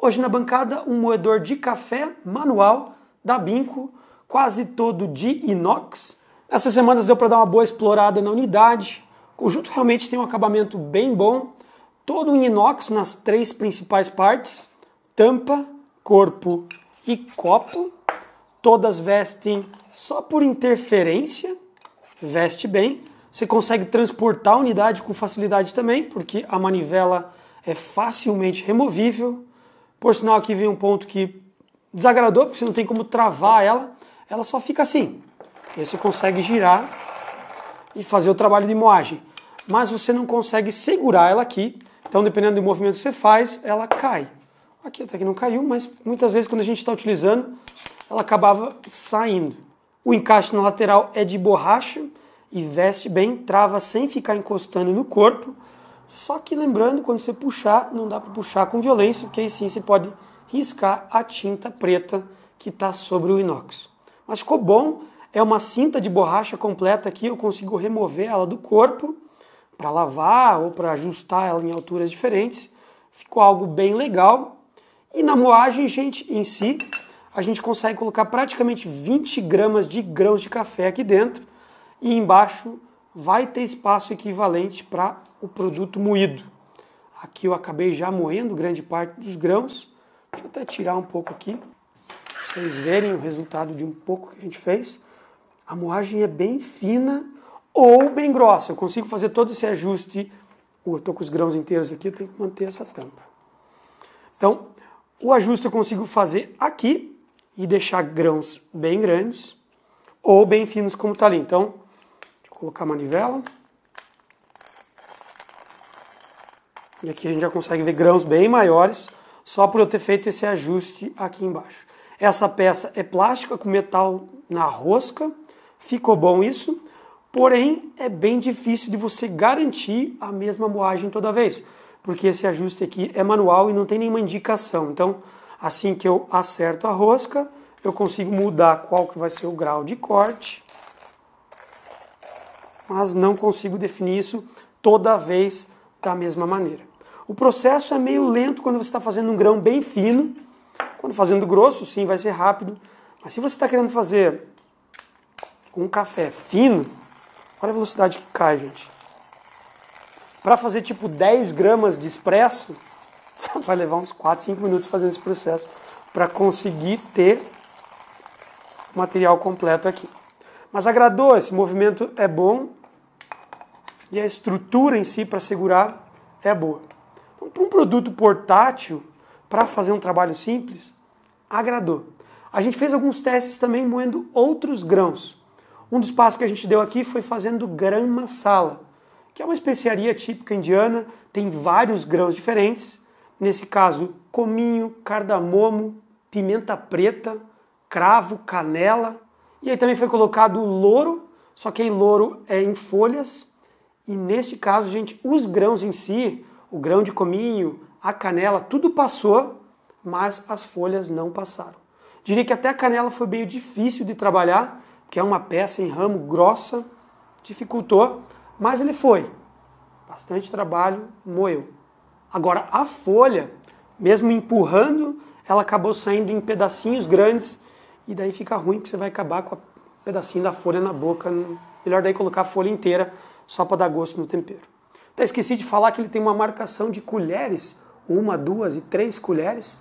Hoje na bancada, um moedor de café manual da Binco, quase todo de inox. Essas semanas deu para dar uma boa explorada na unidade. O conjunto realmente tem um acabamento bem bom, todo em inox nas três principais partes: tampa, corpo e copo. Todas vestem só por interferência, veste bem. Você consegue transportar a unidade com facilidade também, porque a manivela é facilmente removível. Por sinal, aqui vem um ponto que desagradou, porque você não tem como travar ela, ela só fica assim. E aí você consegue girar e fazer o trabalho de moagem. Mas você não consegue segurar ela aqui, então dependendo do movimento que você faz, ela cai. Aqui até que não caiu, mas muitas vezes quando a gente está utilizando, ela acabava saindo. O encaixe na lateral é de borracha e veste bem, trava sem ficar encostando no corpo. Só que lembrando, quando você puxar, não dá para puxar com violência, porque aí sim você pode riscar a tinta preta que está sobre o inox. Mas ficou bom, é uma cinta de borracha completa aqui, eu consigo remover ela do corpo para lavar ou para ajustar ela em alturas diferentes. Ficou algo bem legal. E na moagem, gente, em si, a gente consegue colocar praticamente 20 gramas de grãos de café aqui dentro e embaixo vai ter espaço equivalente para o produto moído. Aqui eu acabei já moendo grande parte dos grãos. Deixa eu até tirar um pouco aqui, para vocês verem o resultado de um pouco que a gente fez. A moagem é bem fina ou bem grossa. Eu consigo fazer todo esse ajuste. Uh, eu estou com os grãos inteiros aqui, eu tenho que manter essa tampa. Então, o ajuste eu consigo fazer aqui e deixar grãos bem grandes ou bem finos como está ali. Então, colocar a manivela. E aqui a gente já consegue ver grãos bem maiores, só por eu ter feito esse ajuste aqui embaixo. Essa peça é plástica com metal na rosca, ficou bom isso, porém é bem difícil de você garantir a mesma moagem toda vez, porque esse ajuste aqui é manual e não tem nenhuma indicação. Então, assim que eu acerto a rosca, eu consigo mudar qual que vai ser o grau de corte mas não consigo definir isso toda vez da mesma maneira. O processo é meio lento quando você está fazendo um grão bem fino. Quando fazendo grosso, sim, vai ser rápido. Mas se você está querendo fazer um café fino, olha a velocidade que cai, gente. Para fazer tipo 10 gramas de expresso, vai levar uns 4, 5 minutos fazendo esse processo para conseguir ter o material completo aqui. Mas agradou, esse movimento é bom, e a estrutura em si para segurar é boa. Então, para um produto portátil, para fazer um trabalho simples, agradou. A gente fez alguns testes também moendo outros grãos. Um dos passos que a gente deu aqui foi fazendo grã masala, que é uma especiaria típica indiana, tem vários grãos diferentes. Nesse caso, cominho, cardamomo, pimenta preta, cravo, canela. E aí também foi colocado louro, só que aí louro é em folhas, e neste caso, gente, os grãos em si, o grão de cominho, a canela, tudo passou, mas as folhas não passaram. Diria que até a canela foi meio difícil de trabalhar, porque é uma peça em ramo grossa, dificultou, mas ele foi. Bastante trabalho, moeu. Agora, a folha, mesmo empurrando, ela acabou saindo em pedacinhos grandes e daí fica ruim porque você vai acabar com o pedacinho da folha na boca. Melhor daí colocar a folha inteira só para dar gosto no tempero. Até esqueci de falar que ele tem uma marcação de colheres, uma, duas e três colheres,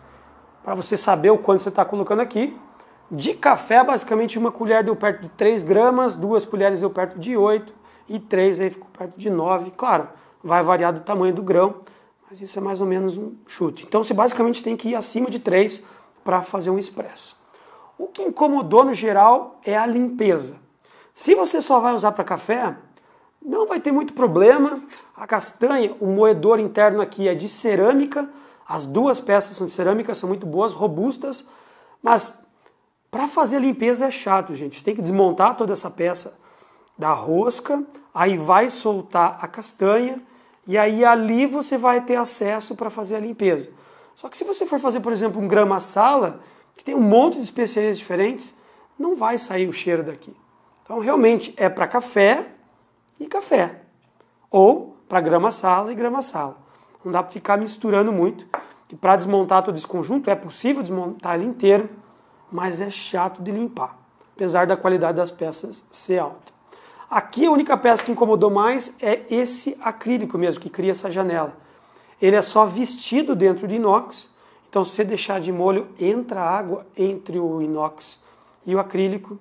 para você saber o quanto você está colocando aqui. De café, basicamente, uma colher deu perto de 3 gramas, duas colheres deu perto de 8 e três aí ficou perto de 9. Claro, vai variar do tamanho do grão, mas isso é mais ou menos um chute. Então você basicamente tem que ir acima de 3 para fazer um expresso. O que incomodou no geral é a limpeza. Se você só vai usar para café, não vai ter muito problema. A castanha, o moedor interno aqui é de cerâmica. As duas peças são de cerâmica, são muito boas, robustas. Mas para fazer a limpeza é chato, gente. Tem que desmontar toda essa peça da rosca, aí vai soltar a castanha e aí ali você vai ter acesso para fazer a limpeza. Só que se você for fazer, por exemplo, um grama-sala, que tem um monte de especiarias diferentes, não vai sair o cheiro daqui. Então, realmente é para café, e café. Ou para grama-sala e grama-sala. Não dá para ficar misturando muito. E para desmontar todo esse conjunto, é possível desmontar ele inteiro, mas é chato de limpar, apesar da qualidade das peças ser alta. Aqui a única peça que incomodou mais é esse acrílico mesmo, que cria essa janela. Ele é só vestido dentro de inox, então se deixar de molho, entra água entre o inox e o acrílico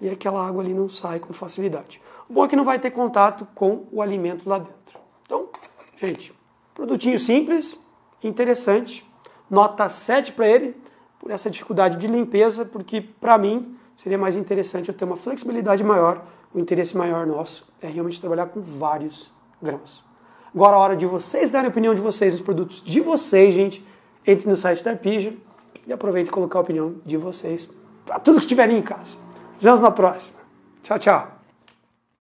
e aquela água ali não sai com facilidade. O bom é que não vai ter contato com o alimento lá dentro. Então, gente, produtinho simples, interessante, nota 7 para ele, por essa dificuldade de limpeza, porque para mim seria mais interessante eu ter uma flexibilidade maior, o interesse maior nosso é realmente trabalhar com vários grãos. Agora a hora de vocês darem a opinião de vocês nos produtos de vocês, gente. Entre no site da Pija e aproveite colocar a opinião de vocês para tudo que tiverem em casa. Nos vemos na próxima. Tchau, tchau.